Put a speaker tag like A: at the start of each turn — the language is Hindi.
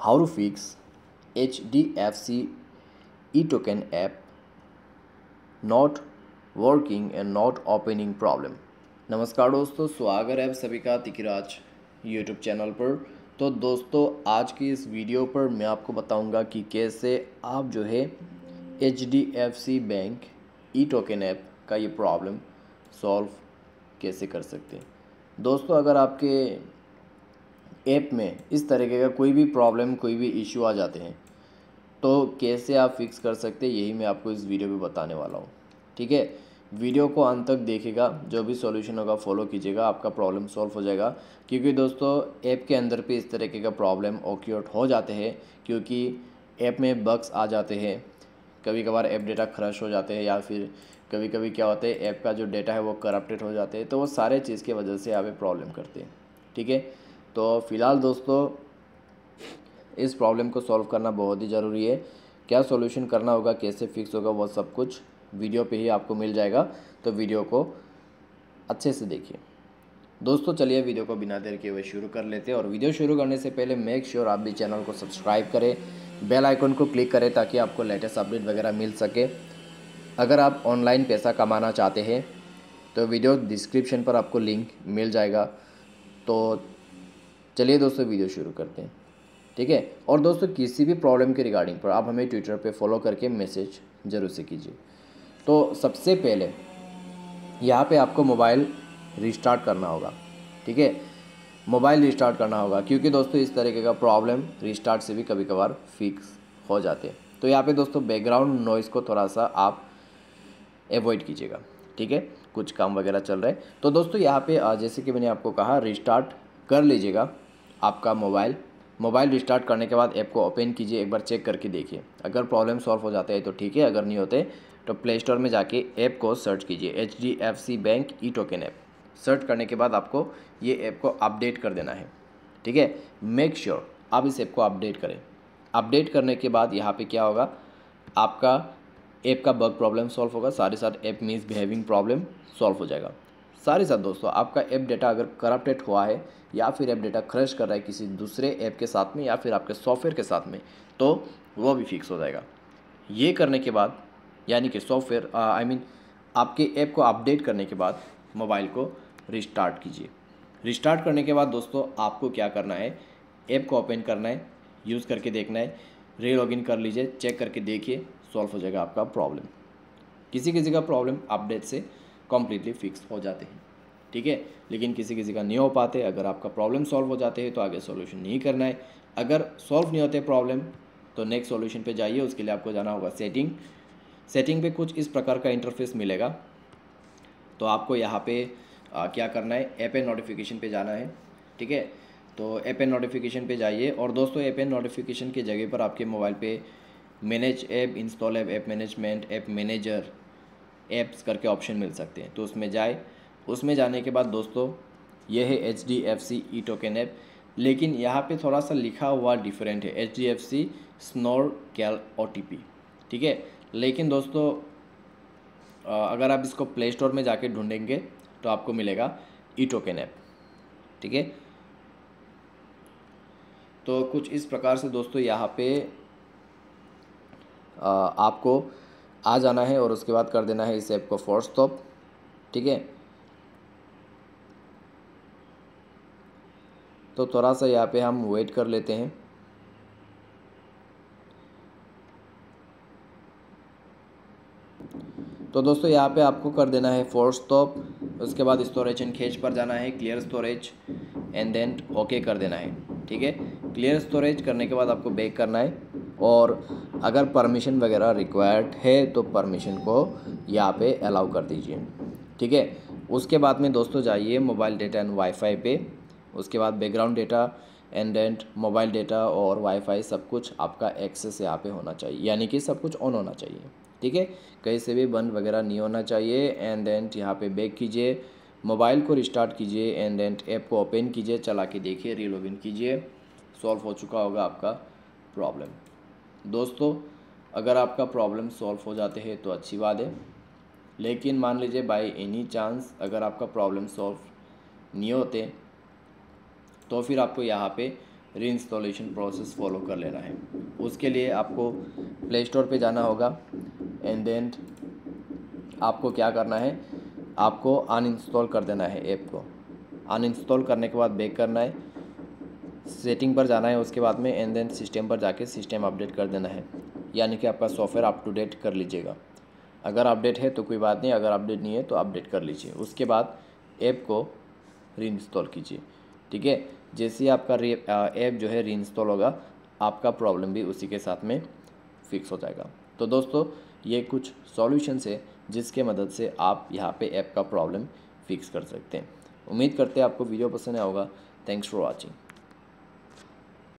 A: how to fix H D F C E token app not working and not opening problem नमस्कार दोस्तों स्वागत है आप सभी का तिकराज यूट्यूब चैनल पर तो दोस्तों आज की इस वीडियो पर मैं आपको बताऊंगा कि कैसे आप जो है H D F C bank E token app का ये प्रॉब्लम सॉल्व कैसे कर सकते हैं दोस्तों अगर आपके ऐप में इस तरीके का कोई भी प्रॉब्लम कोई भी इशू आ जाते हैं तो कैसे आप फिक्स कर सकते हैं यही मैं आपको इस वीडियो में बताने वाला हूँ ठीक है वीडियो को अंत तक देखेगा जो भी सॉल्यूशन होगा फॉलो कीजिएगा आपका प्रॉब्लम सॉल्व हो जाएगा क्योंकि दोस्तों ऐप के अंदर भी इस तरीके का प्रॉब्लम ऑक्यूट हो जाते हैं क्योंकि ऐप में बग्स आ जाते हैं कभी कभार ऐप डेटा क्रश हो जाते हैं या फिर कभी कभी क्या होता है ऐप का जो डेटा है वो करप्टेड हो जाते हैं तो वो सारे चीज़ की वजह से यहाँ पे प्रॉब्लम करते हैं ठीक है तो फ़िलहाल दोस्तों इस प्रॉब्लम को सॉल्व करना बहुत ही ज़रूरी है क्या सॉल्यूशन करना होगा कैसे फिक्स होगा वह सब कुछ वीडियो पे ही आपको मिल जाएगा तो वीडियो को अच्छे से देखिए दोस्तों चलिए वीडियो को बिना देर के हुए शुरू कर लेते हैं और वीडियो शुरू करने से पहले मेक श्योर आप भी चैनल को सब्सक्राइब करें बेल आइकन को क्लिक करें ताकि आपको लेटेस्ट अपडेट वगैरह मिल सके अगर आप ऑनलाइन पैसा कमाना चाहते हैं तो वीडियो डिस्क्रिप्शन पर आपको लिंक मिल जाएगा तो चलिए दोस्तों वीडियो शुरू करते हैं ठीक है और दोस्तों किसी भी प्रॉब्लम के रिगार्डिंग पर आप हमें ट्विटर पे फॉलो करके मैसेज ज़रूर से कीजिए तो सबसे पहले यहाँ पे आपको मोबाइल रिस्टार्ट करना होगा ठीक है मोबाइल रिस्टार्ट करना होगा क्योंकि दोस्तों इस तरीके का प्रॉब्लम रिस्टार्ट से भी कभी कभार फिक्स हो जाते हैं तो यहाँ पे दोस्तों बैकग्राउंड नॉइज़ को थोड़ा सा आप एवॉइड कीजिएगा ठीक है कुछ काम वगैरह चल रहे हैं तो दोस्तों यहाँ पे जैसे कि मैंने आपको कहा रिस्टार्ट कर लीजिएगा आपका मोबाइल मोबाइल रिस्टार्ट करने के बाद ऐप को ओपन कीजिए एक बार चेक करके देखिए अगर प्रॉब्लम सॉल्व हो जाता है तो ठीक है अगर नहीं होते तो प्ले स्टोर में जाके ऐप को सर्च कीजिए H D F C bank E token app search करने के बाद आपको ये ऐप को अपडेट कर देना है ठीक है मेक श्योर आप इस ऐप को अपडेट करें अपडेट करने के बाद यहाँ पे क्या होगा आपका ऐप का बग प्रॉब्लम सॉल्व होगा सारे साथ app misbehaving problem solve हो जाएगा सारे साथ दोस्तों आपका ऐप डेटा अगर करप्टेड हुआ है या फिर ऐप डेटा क्रश कर रहा है किसी दूसरे ऐप के साथ में या फिर आपके सॉफ्टवेयर के साथ में तो वो भी फिक्स हो जाएगा ये करने के बाद यानी कि सॉफ्टवेयर आई मीन आपके ऐप को अपडेट करने के बाद मोबाइल को रिस्टार्ट कीजिए रिस्टार्ट करने के बाद दोस्तों आपको क्या करना है ऐप को ओपन करना है यूज़ करके देखना है री लॉगिन कर लीजिए चेक करके देखिए सॉल्व हो जाएगा आपका प्रॉब्लम किसी किसी का प्रॉब्लम अपडेट से कम्प्लीटली फिक्स हो जाते हैं ठीक है लेकिन किसी किसी का नहीं हो पाते अगर आपका प्रॉब्लम सॉल्व हो जाते हैं तो आगे सोल्यूशन नहीं करना है अगर सॉल्व नहीं होते प्रॉब्लम तो नेक्स्ट सॉल्यूशन पे जाइए उसके लिए आपको जाना होगा सेटिंग सेटिंग पे कुछ इस प्रकार का इंटरफेस मिलेगा तो आपको यहाँ पे आ, क्या करना है ऐप एंड नोटिफिकेशन पर जाना है ठीक है तो एप एंड नोटिफिकेशन पर जाइए और दोस्तों एप एंड नोटिफिकेशन की जगह पर आपके मोबाइल पर manage app install app app management app manager apps करके ऑप्शन मिल सकते हैं तो उसमें जाए उसमें जाने के बाद दोस्तों ये है H D F C E token app लेकिन यहाँ पे थोड़ा सा लिखा हुआ डिफरेंट है एच डी एफ सी स्नोर कैल ओ टी पी ठीक है लेकिन दोस्तों अगर आप इसको प्ले स्टोर में जाके ढूंढेंगे तो आपको मिलेगा ई टोकन ऐप ठीक है तो कुछ इस प्रकार से दोस्तों यहाँ पे आ, आपको आ जाना है और उसके बाद कर देना है इस ऐप को फोर्स स्टॉप ठीक है तो थोड़ा सा यहाँ पे हम वेट कर लेते हैं तो दोस्तों यहाँ पे आपको कर देना है फोर स्टॉप उसके बाद स्टोरेज एंड खेच पर जाना है clear storage and then okay कर देना है ठीक है क्लियर स्टोरेज करने के बाद आपको बैक करना है और अगर परमिशन वगैरह रिक्वायर्ड है तो परमिशन को यहाँ पे अलाउ कर दीजिए ठीक है उसके बाद में दोस्तों जाइए मोबाइल डेटा एंड वाईफाई पे उसके बाद background data and and mobile data और वाईफाई सब कुछ आपका एक्सेस यहाँ पे होना चाहिए यानी कि सब कुछ ऑन होना चाहिए ठीक है कहीं से भी बंद वगैरह नहीं होना चाहिए एंड एंड यहाँ पर बैक कीजिए मोबाइल को रिस्टार्ट कीजिए एंड एंड ऐप को ओपन कीजिए चला के देखिए रीलॉगिन कीजिए सॉल्व हो चुका होगा आपका प्रॉब्लम दोस्तों अगर आपका प्रॉब्लम सॉल्व हो जाते हैं तो अच्छी बात है लेकिन मान लीजिए बाई एनी चांस अगर आपका प्रॉब्लम सॉल्व नहीं होते तो फिर आपको यहाँ पे री इंस्टॉलेशन प्रोसेस फॉलो कर लेना है उसके लिए आपको प्ले स्टोर पर जाना होगा एंड देन आपको क्या करना है आपको अनइंस्टॉल कर देना है ऐप को अनइंस्टॉल करने के बाद बैक करना है सेटिंग पर जाना है उसके बाद में एन देन सिस्टम पर जाके सिस्टम अपडेट कर देना है यानी कि आपका सॉफ्टवेयर अप टू डेट कर लीजिएगा अगर अपडेट है तो कोई बात नहीं अगर अपडेट नहीं है तो अपडेट कर लीजिए उसके बाद ऐप को री इंस्टॉल कीजिए ठीक है जैसे ही आपका ऐप जो है री इंस्टॉल होगा आपका प्रॉब्लम भी उसी के साथ में फिक्स हो जाएगा तो दोस्तों ये कुछ सॉल्यूशंस है जिसके मदद से आप यहाँ पे ऐप का प्रॉब्लम फिक्स कर सकते हैं उम्मीद करते हैं आपको वीडियो पसंद आया होगा थैंक्स फॉर वॉचिंग